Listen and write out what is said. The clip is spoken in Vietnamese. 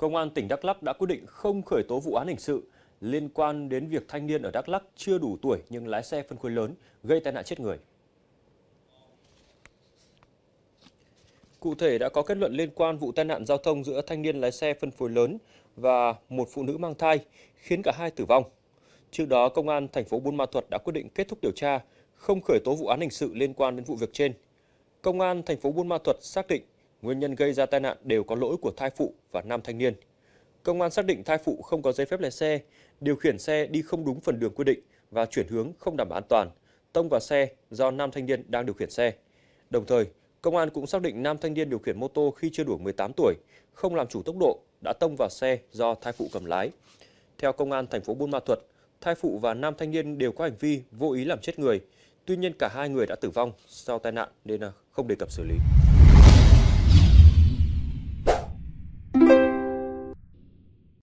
Công an tỉnh Đắk Lắk đã quyết định không khởi tố vụ án hình sự liên quan đến việc thanh niên ở Đắk Lắk chưa đủ tuổi nhưng lái xe phân khối lớn gây tai nạn chết người. Cụ thể đã có kết luận liên quan vụ tai nạn giao thông giữa thanh niên lái xe phân phối lớn và một phụ nữ mang thai khiến cả hai tử vong. Trước đó, Công an thành phố Buôn Ma Thuột đã quyết định kết thúc điều tra, không khởi tố vụ án hình sự liên quan đến vụ việc trên. Công an thành phố Buôn Ma Thuột xác định nguyên nhân gây ra tai nạn đều có lỗi của thai phụ và nam thanh niên. Công an xác định thai phụ không có giấy phép lái xe, điều khiển xe đi không đúng phần đường quy định và chuyển hướng không đảm bảo an toàn, tông vào xe do nam thanh niên đang điều khiển xe. Đồng thời, công an cũng xác định nam thanh niên điều khiển mô tô khi chưa đủ 18 tuổi, không làm chủ tốc độ đã tông vào xe do thai phụ cầm lái. Theo công an thành phố Buôn Ma Thuột, thai phụ và nam thanh niên đều có hành vi vô ý làm chết người. Tuy nhiên cả hai người đã tử vong sau tai nạn nên à, không đề cập xử lý.